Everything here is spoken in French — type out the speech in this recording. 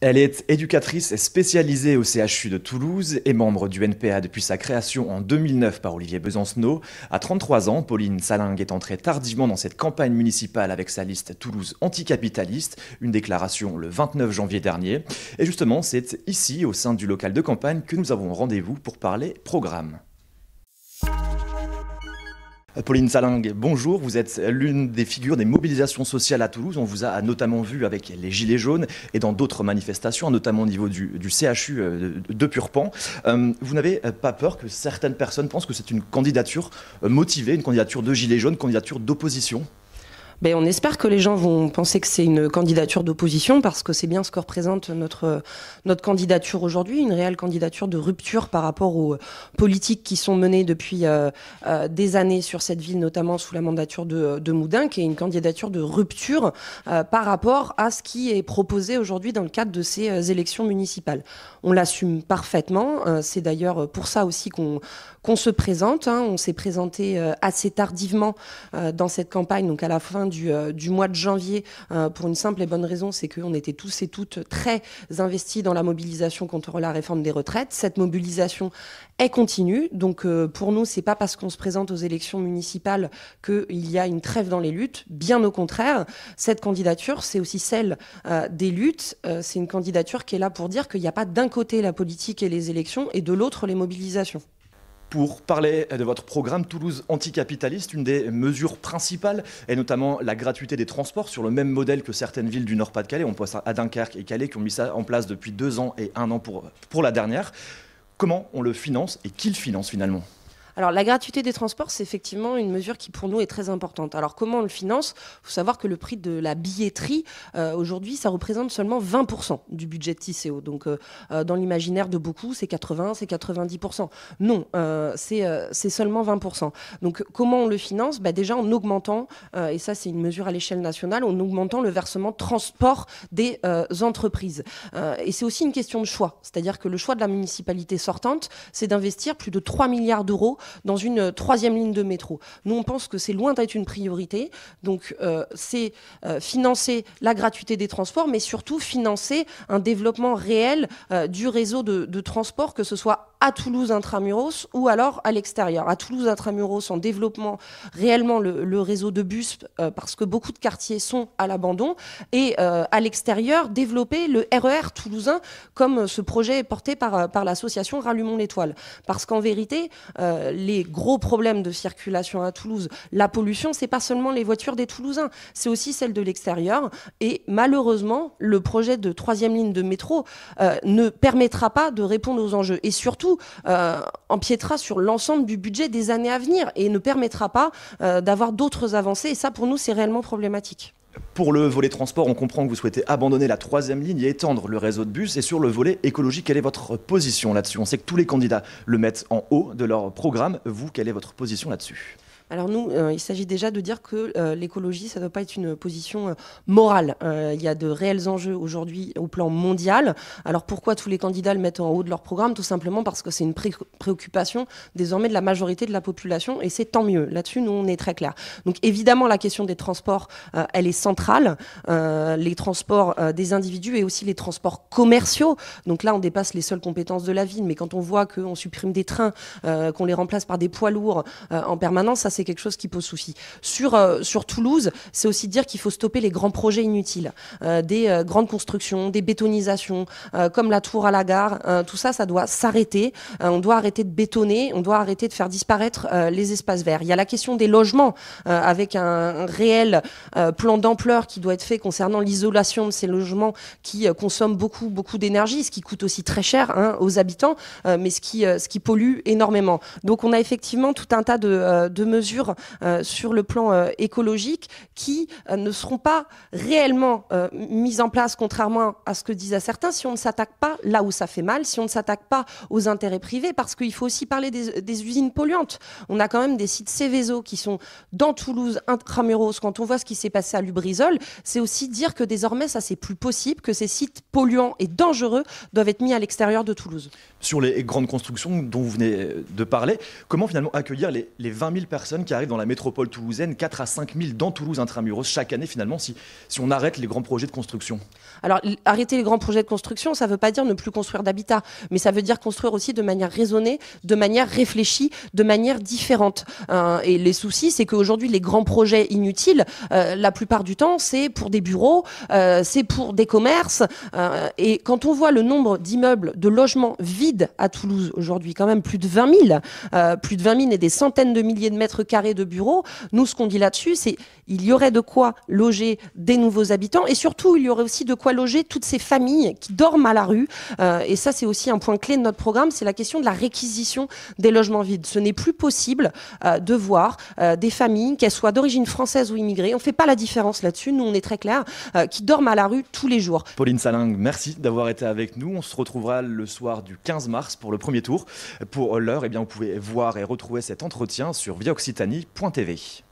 Elle est éducatrice spécialisée au CHU de Toulouse et membre du NPA depuis sa création en 2009 par Olivier Besancenot. À 33 ans, Pauline Salingue est entrée tardivement dans cette campagne municipale avec sa liste Toulouse anticapitaliste, une déclaration le 29 janvier dernier. Et justement, c'est ici, au sein du local de campagne, que nous avons rendez-vous pour parler programme. Pauline Salingue, bonjour. Vous êtes l'une des figures des mobilisations sociales à Toulouse. On vous a notamment vu avec les Gilets jaunes et dans d'autres manifestations, notamment au niveau du, CHU euh, de Purpan. Euh, vous n'avez euh, pas peur que certaines personnes pensent que c'est une candidature motivée, une candidature de Gilets jaunes, une candidature d'opposition ben, on espère que les gens vont penser que c'est une candidature d'opposition parce que c'est bien ce que représente notre, notre candidature aujourd'hui, une réelle candidature de rupture par rapport aux politiques qui sont menées depuis euh, euh, des années sur cette ville, notamment sous la mandature de, de Moudin, qui est une candidature de rupture euh, par rapport à ce qui est proposé aujourd'hui dans le cadre de ces élections municipales. On l'assume parfaitement, c'est d'ailleurs pour ça aussi qu'on qu'on se présente, hein. on s'est présenté assez tardivement dans cette campagne, donc à la fin euh, du, mois de janvier, euh, pour une simple et bonne raison, c'est qu'on était tous et toutes très investis dans la mobilisation contre la réforme des retraites. Cette mobilisation est continue. Donc euh, pour nous, c'est pas parce qu'on se présente aux élections municipales qu'il y a une trêve dans les luttes. Bien au contraire, cette candidature, c'est aussi celle des luttes. c'est une candidature qui est là pour dire qu'il n'y a pas d'un côté la politique et les élections et de l'autre les mobilisations pour parler de votre programme Toulouse anticapitaliste. Une des mesures principales est notamment la gratuité des transports sur le même modèle que certaines villes du Nord-Pas-de-Calais. On pense à Dunkerque et Calais qui ont mis ça en place depuis deux ans et un an pour, pour la dernière. Comment on le finance et qui le finance finalement alors la gratuité des transports, c'est effectivement une mesure qui pour nous est très importante. Alors comment on le finance Il faut savoir que le prix de la billetterie, euh, aujourd'hui, ça représente seulement 20% du budget de TCO. Donc euh, euh, dans l'imaginaire de beaucoup, c'est 80, c'est 90%. Non, c'est seulement 20%. Donc comment on le finance bah, Déjà en augmentant, et ça c'est une mesure à l'échelle nationale, en augmentant le versement transport des entreprises. et c'est aussi une question de choix. C'est-à-dire que le choix de la municipalité sortante, c'est d'investir plus de 3 milliards d'euros dans une troisième ligne de métro. Nous, on pense que c'est loin d'être une priorité. Donc, euh, c'est euh, financer la gratuité des transports, mais surtout financer un développement réel euh, du réseau de, de transport, que ce soit à Toulouse intramuros ou alors à l'extérieur. À Toulouse intramuros, en développant réellement le, réseau de bus euh, parce que beaucoup de quartiers sont à l'abandon et euh, à l'extérieur développer le RER e toulousain comme euh, ce projet est porté par, par l'association Rallumons l'étoile. Parce qu'en vérité, les gros problèmes de circulation à Toulouse, la pollution, c'est pas seulement les voitures des Toulousains, c'est aussi celle de l'extérieur et malheureusement, le projet de troisième ligne de métro ne permettra pas de répondre aux enjeux et surtout surtout euh, empiétera sur l'ensemble du budget des années à venir et ne permettra pas euh, d'avoir d'autres avancées. Et ça, pour nous, c'est réellement problématique. Pour le volet transport, on comprend que vous souhaitez abandonner la troisième ligne et étendre le réseau de bus. Et sur le volet écologique, quelle est votre position là-dessus On sait que tous les candidats le mettent en haut de leur programme. Vous, quelle est votre position là-dessus alors nous, euh, il s'agit déjà de dire que euh, l'écologie, ça ne doit pas être une position euh, morale. il y a de réels enjeux aujourd'hui au plan mondial. Alors pourquoi tous les candidats le mettent en haut de leur programme Tout simplement parce que c'est une préoccupation désormais de la majorité de la population et c'est tant mieux. Là-dessus, nous, on est très clair. Donc évidemment, la question des transports, elle est centrale. les transports des individus et aussi les transports commerciaux. Donc là, on dépasse les seules compétences de la ville, mais quand on voit qu'on supprime des trains, qu'on les remplace par des poids lourds en permanence, ça c'est quelque chose qui pose souci. Sur, euh, sur Toulouse, c'est aussi dire qu'il faut stopper les grands projets inutiles, euh, des euh, grandes constructions, des bétonisations, comme la tour à la gare. tout ça, ça doit s'arrêter. on doit arrêter de bétonner, on doit arrêter de faire disparaître les espaces verts. Il y a la question des logements, avec un, réel plan d'ampleur qui doit être fait concernant l'isolation de ces logements qui consomment beaucoup, beaucoup d'énergie, ce qui coûte aussi très cher hein, aux habitants, mais ce qui, ce qui pollue énormément. Donc on a effectivement tout un tas de, de mesures euh, sur le plan euh, écologique qui euh, ne seront pas réellement mises en place, contrairement à ce que disent certains, si on ne s'attaque pas là où ça fait mal, si on ne s'attaque pas aux intérêts privés, parce qu'il faut aussi parler des, usines polluantes. On a quand même des sites Céveso qui sont dans Toulouse, intramuros. Quand on voit ce qui s'est passé à Lubrizol, c'est aussi dire que désormais, ça, c'est plus possible, que ces sites polluants et dangereux doivent être mis à l'extérieur de Toulouse. Sur les grandes constructions dont vous venez de parler, comment finalement accueillir les 20 000 personnes qui arrivent dans la métropole toulousaine, 4 à 5 000 dans Toulouse intramuros chaque année finalement, si, si on arrête les grands projets de construction Alors arrêter les grands projets de construction, ça ne veut pas dire ne plus construire d'habitat, mais ça veut dire construire aussi de manière raisonnée, de manière réfléchie, de manière différente. Euh, et les soucis, c'est qu'aujourd'hui, les grands projets inutiles, euh, la plupart du temps, c'est pour des bureaux, euh, c'est pour des commerces. et quand on voit le nombre d'immeubles, de logements vides à Toulouse aujourd'hui, quand même plus de 20 000, plus de 20 000 et des centaines de milliers de mètres carrés de bureaux. Nous, ce qu'on dit là-dessus, c'est il y aurait de quoi loger des nouveaux habitants et surtout, il y aurait aussi de quoi loger toutes ces familles qui dorment à la rue. Euh, et ça, c'est aussi un point clé de notre programme, c'est la question de la réquisition des logements vides. Ce n'est plus possible euh, de voir euh, des familles, qu'elles soient d'origine française ou immigrée, on ne fait pas la différence là-dessus, nous on est très clair, qui dorment à la rue tous les jours. Pauline Saling, merci d'avoir été avec nous. On se retrouvera le soir du 15 mars pour le premier tour. Pour l'heure, eh bien, vous pouvez voir et retrouver cet entretien sur Via occitanie.tv.